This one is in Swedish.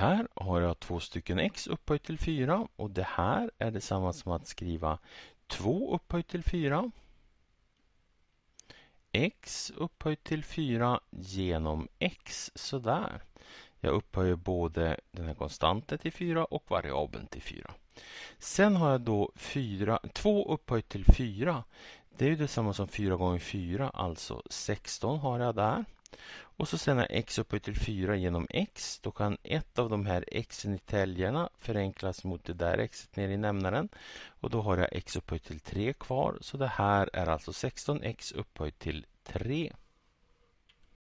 här har jag två stycken x upphöjt till 4 och det här är detsamma som att skriva 2 upphöjt till 4 x upphöjt till 4 genom x, sådär. Jag upphöjer både den här konstanten till 4 och variabeln till 4. Sen har jag då 4, 2 upphöjt till 4. Det är ju detsamma som 4 gånger 4, alltså 16 har jag där. Och så sen jag x upphöjt till 4 genom x. Då kan ett av de här xen i täljarna förenklas mot det där xet nere i nämnaren. Och då har jag x upphöjt till 3 kvar. Så det här är alltså 16x upphöjt till 3.